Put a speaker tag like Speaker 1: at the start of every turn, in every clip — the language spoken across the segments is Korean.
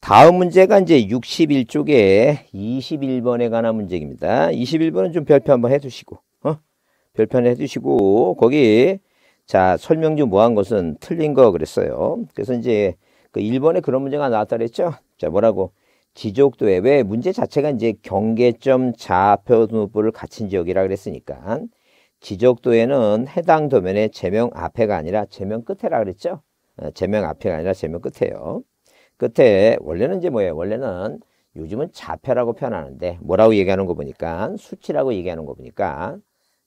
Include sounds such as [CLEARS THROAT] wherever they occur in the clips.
Speaker 1: 다음 문제가 이제 61쪽에 21번에 관한 문제입니다. 21번은 좀 별표 한번 해두시고, 어? 별표 는 해두시고, 거기, 자, 설명 좀뭐한 것은 틀린 거 그랬어요. 그래서 이제 그 1번에 그런 문제가 나왔다 그랬죠? 자, 뭐라고? 지적도에, 왜 문제 자체가 이제 경계점 좌표 분포를 갖춘 지역이라 그랬으니까, 지적도에는 해당 도면의 제명 앞에가 아니라 제명 끝에라 그랬죠? 어, 제명 앞에가 아니라 제명 끝에요. 끝에 원래는 이제 뭐예요? 원래는 요즘은 자폐라고 표현하는데 뭐라고 얘기하는 거 보니까 수치라고 얘기하는 거 보니까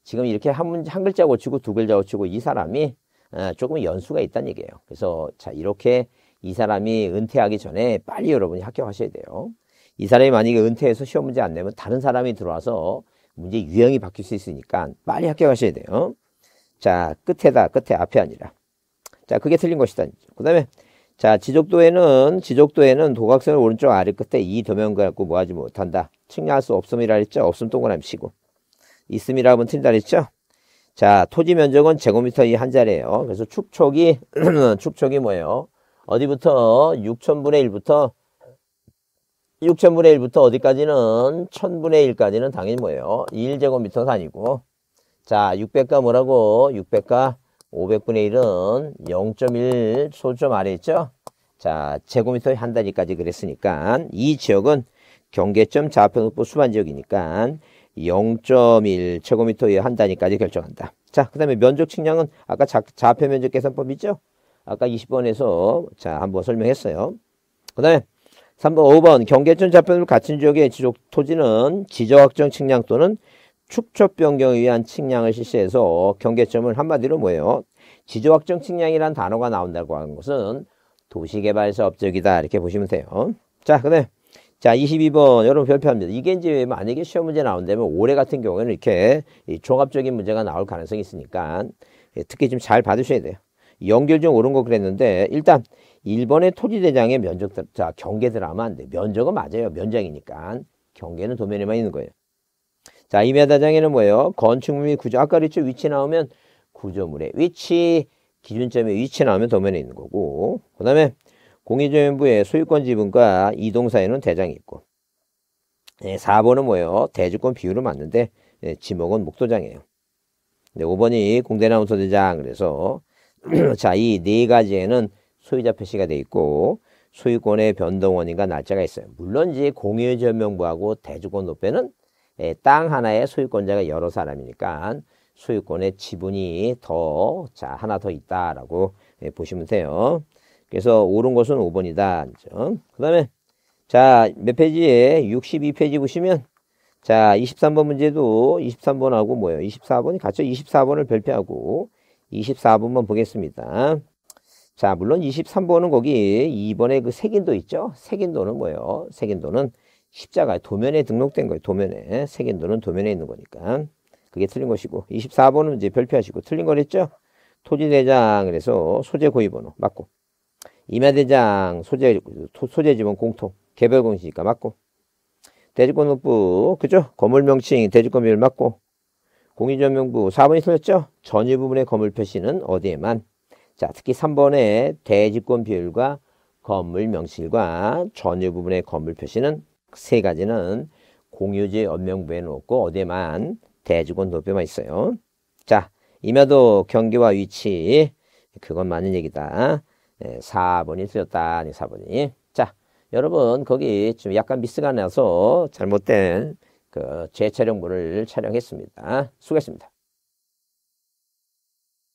Speaker 1: 지금 이렇게 한, 한 글자 고치고 두 글자 고치고 이 사람이 어, 조금 연수가 있다는 얘기예요. 그래서 자 이렇게 이 사람이 은퇴하기 전에 빨리 여러분이 합격하셔야 돼요. 이 사람이 만약에 은퇴해서 시험 문제 안 내면 다른 사람이 들어와서 문제 유형이 바뀔 수 있으니까 빨리 합격하셔야 돼요. 자 끝에다 끝에 앞에 아니라 자 그게 틀린 것이다. 그 다음에 자, 지적도에는 지적도에는 도각선을 오른쪽 아래 끝에 이 도면과 갖고 뭐하지 못한다. 측량할 수 없음이라 했죠. 없음 동그라미 치고. 있음이라 하면 틀린다 했죠. 자, 토지 면적은 제곱미터 이 한자리에요 그래서 축척이 [CLEARS THROAT] 축척이 뭐예요? 어디부터 6천분의 1부터 6천분의 1부터 어디까지는 1000분의 1까지는 당연히 뭐예요? 1제곱미터는 아니고 자 600가 뭐라고? 600가 500분의 1은 0.1 소점 아래 있죠? 자, 제곱미터에 한 단위까지 그랬으니까 이 지역은 경계점 좌표높부 수반지역이니까 0.1 제곱미터에 한 단위까지 결정한다. 자, 그 다음에 면적 측량은 아까 자, 좌표 면적 계산법 이죠 아까 20번에서 자, 한번 설명했어요. 그 다음에 3번, 5번 경계점 좌표를 갖춘 지역의 지적 토지는 지적 확정 측량 또는 축적 변경에 의한 측량을 실시해서 경계점을 한마디로 뭐예요? 지조확정 측량이란 단어가 나온다고 하는 것은 도시개발 사업적이다 이렇게 보시면 돼요. 자, 그다음 자 22번 여러분 별표합니다. 이게 이제 만약에 시험 문제 나온다면 올해 같은 경우에는 이렇게 종합적인 문제가 나올 가능성이 있으니까 예, 특히 좀잘 받으셔야 돼요. 연결 좀 오른 거 그랬는데 일단 일본의 토지대장의 면적 자 경계 드라마 안 돼. 면적은 맞아요. 면적이니까 경계는 도면에만 있는 거예요. 자, 임야다장에는 뭐예요? 건축물 및 구조. 아까 그랬죠? 위치 나오면 구조물의 위치, 기준점의 위치 나오면 도면에 있는 거고. 그 다음에 공유조연부의 소유권 지분과 이동사에는 대장이 있고. 예, 4번은 뭐예요? 대주권 비율을 맞는데 예, 지목은 목도장이에요. 네, 5번이 공대나운소 대장. 그래서 [CLEARS THROAT] 자, 이 네 가지에는 소유자 표시가 돼 있고 소유권의 변동 원인과 날짜가 있어요. 물론 이제 공유 전명부하고 대주권 도배는 예, 땅하나에 소유권자가 여러 사람이니까 소유권의 지분이 더, 자, 하나 더 있다라고 예, 보시면 돼요. 그래서 옳은 것은 5번이다. 그 다음에, 자, 몇 페이지에 62페이지 보시면, 자, 23번 문제도 23번하고 뭐예요? 24번이 같죠? 24번을 별표하고 24번만 보겠습니다. 자, 물론 23번은 거기 2번에 그 색인도 있죠? 색인도는 뭐예요? 색인도는 십자가 도면에 등록된 거예요. 도면에. 세계도는 도면에 있는 거니까. 그게 틀린 것이고 24번은 이제 별표하시고 틀린 거랬죠? 토지대장 그래서 소재 고유번호 맞고 임야대장 소재 소재 지문 공통 개별 공시니까 맞고 대지권 목부 그죠? 건물 명칭 대지권 비율 맞고 공인전명부 4번이 틀렸죠? 전유 부분의 건물 표시는 어디에만 자 특히 3번에 대지권 비율과 건물 명칭과 전유 부분의 건물 표시는 세 가지는 공유지 연명부에는 없고 어디에만 대주권 도표만 있어요. 자, 임야도 경계와 위치 그건 많은 얘기다. 네, 4번이 쓰였다 네, 4번이. 자, 여러분 거기 좀 약간 미스가 나서 잘못된 그 재촬영물을 촬영했습니다. 수고했습니다.